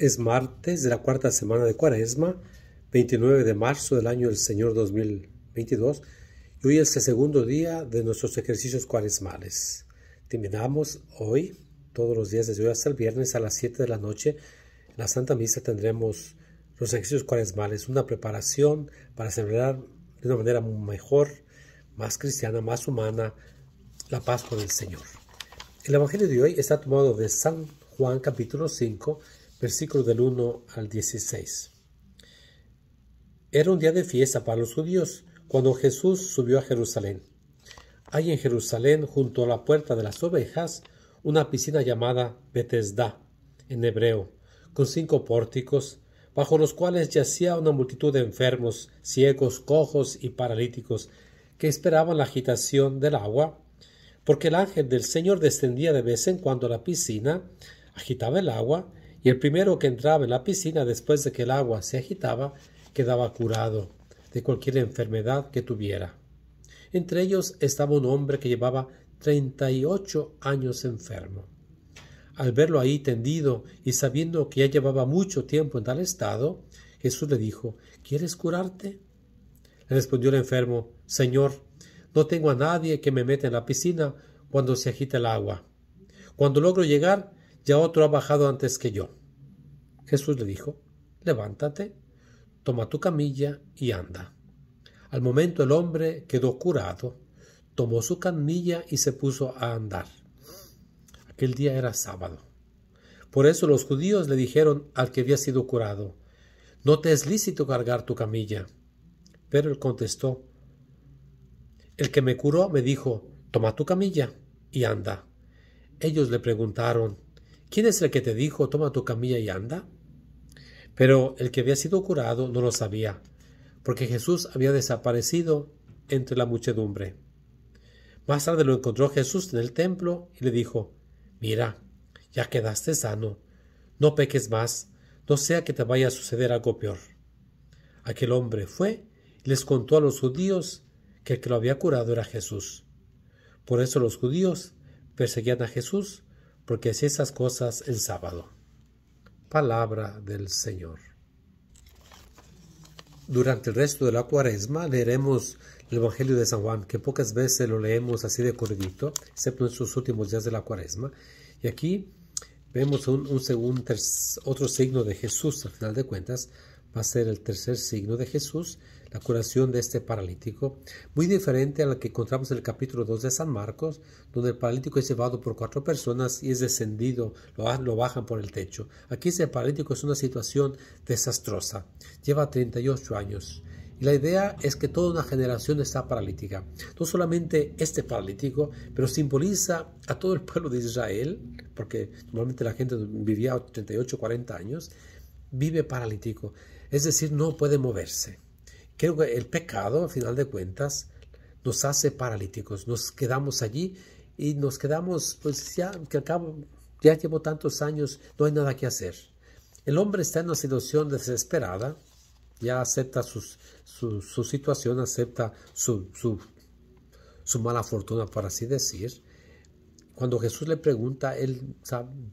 Es martes de la cuarta semana de Cuaresma, 29 de marzo del año del Señor 2022, y hoy es el segundo día de nuestros ejercicios cuaresmales. Terminamos hoy, todos los días desde hoy hasta el viernes a las 7 de la noche. En la Santa Misa tendremos los ejercicios cuaresmales, una preparación para celebrar de una manera mejor, más cristiana, más humana, la Pascua del Señor. El Evangelio de hoy está tomado de San Juan capítulo 5 versículo del 1 al 16. Era un día de fiesta para los judíos cuando Jesús subió a Jerusalén. Hay en Jerusalén, junto a la puerta de las ovejas, una piscina llamada Betesda, en hebreo, con cinco pórticos, bajo los cuales yacía una multitud de enfermos, ciegos, cojos y paralíticos, que esperaban la agitación del agua, porque el ángel del Señor descendía de vez en cuando a la piscina, agitaba el agua y el primero que entraba en la piscina después de que el agua se agitaba quedaba curado de cualquier enfermedad que tuviera. Entre ellos estaba un hombre que llevaba treinta y ocho años enfermo. Al verlo ahí tendido y sabiendo que ya llevaba mucho tiempo en tal estado, Jesús le dijo, ¿Quieres curarte? Le respondió el enfermo, Señor, no tengo a nadie que me meta en la piscina cuando se agita el agua. Cuando logro llegar, otro ha bajado antes que yo. Jesús le dijo, levántate, toma tu camilla y anda. Al momento el hombre quedó curado, tomó su camilla y se puso a andar. Aquel día era sábado. Por eso los judíos le dijeron al que había sido curado, no te es lícito cargar tu camilla. Pero él contestó, el que me curó me dijo, toma tu camilla y anda. Ellos le preguntaron, ¿Quién es el que te dijo, toma tu camilla y anda? Pero el que había sido curado no lo sabía, porque Jesús había desaparecido entre la muchedumbre. Más tarde lo encontró Jesús en el templo y le dijo, Mira, ya quedaste sano, no peques más, no sea que te vaya a suceder algo peor. Aquel hombre fue y les contó a los judíos que el que lo había curado era Jesús. Por eso los judíos perseguían a Jesús porque hacía esas cosas el sábado. Palabra del Señor. Durante el resto de la cuaresma leeremos el Evangelio de San Juan, que pocas veces lo leemos así de corridito, excepto en sus últimos días de la cuaresma. Y aquí vemos un, otro signo de Jesús, al final de cuentas, va a ser el tercer signo de Jesús, la curación de este paralítico, muy diferente a la que encontramos en el capítulo 2 de San Marcos, donde el paralítico es llevado por cuatro personas y es descendido, lo, lo bajan por el techo. Aquí ese paralítico es una situación desastrosa, lleva 38 años. Y la idea es que toda una generación está paralítica. No solamente este paralítico, pero simboliza a todo el pueblo de Israel, porque normalmente la gente vivía 38, 40 años, vive paralítico. Es decir, no puede moverse. Creo que el pecado, al final de cuentas, nos hace paralíticos. Nos quedamos allí y nos quedamos, pues ya, que acabo, ya llevo tantos años, no hay nada que hacer. El hombre está en una situación desesperada, ya acepta su, situación, acepta su, su, su mala fortuna, por así decir, cuando Jesús le pregunta, él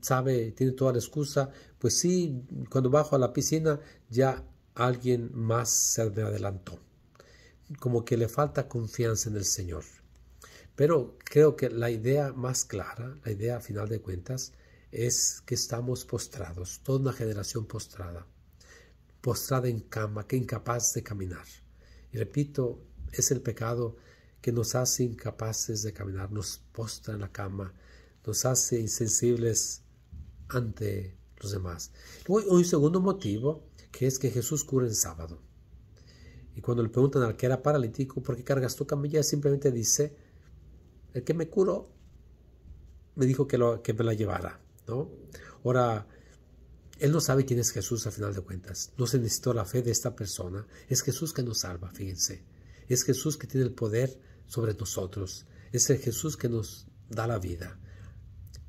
sabe, tiene toda la excusa, pues sí, cuando bajo a la piscina ya alguien más se me adelantó. Como que le falta confianza en el Señor. Pero creo que la idea más clara, la idea a final de cuentas, es que estamos postrados, toda una generación postrada, postrada en cama, que incapaz de caminar. Y repito, es el pecado nos hace incapaces de caminar, nos postra en la cama, nos hace insensibles ante los demás. un segundo motivo que es que Jesús cura en sábado. Y cuando le preguntan al que era paralítico, ¿por qué cargas tu camilla? Simplemente dice, el que me curó me dijo que, me la llevara. ¿no? Ahora, él no sabe quién es Jesús al final de cuentas. No se necesitó la fe de esta persona. Es Jesús que nos salva, fíjense. Es Jesús que tiene el poder sobre nosotros. Es el Jesús que nos da la vida.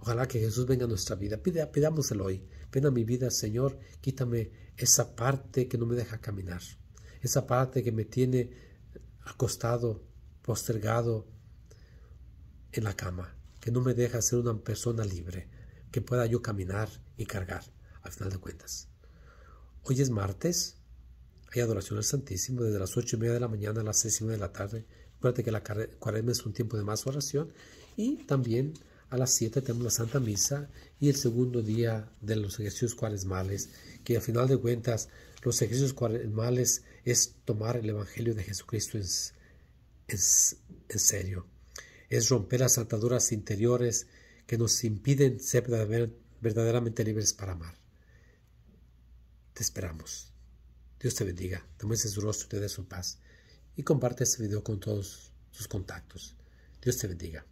Ojalá que Jesús venga a nuestra vida. pidámoselo hoy. Ven a mi vida, Señor, quítame esa parte que no me deja caminar, esa parte que me tiene acostado, postergado en la cama, que no me deja ser una persona libre, que pueda yo caminar y cargar, al final de cuentas. Hoy es martes, hay adoración al Santísimo desde las ocho y media de la mañana a las seis y media de la tarde. Acuérdate que la cuaresma es un tiempo de más oración y también a las 7 tenemos la Santa Misa y el segundo día de los ejercicios cuaresmales, que al final de cuentas los ejercicios cuaresmales es tomar el Evangelio de Jesucristo en, serio, es romper las ataduras interiores que nos impiden ser verdaderamente libres para amar. Te esperamos. Dios te bendiga, te muestre su rostro y te dé su paz y comparte este video con todos sus contactos. Dios te bendiga.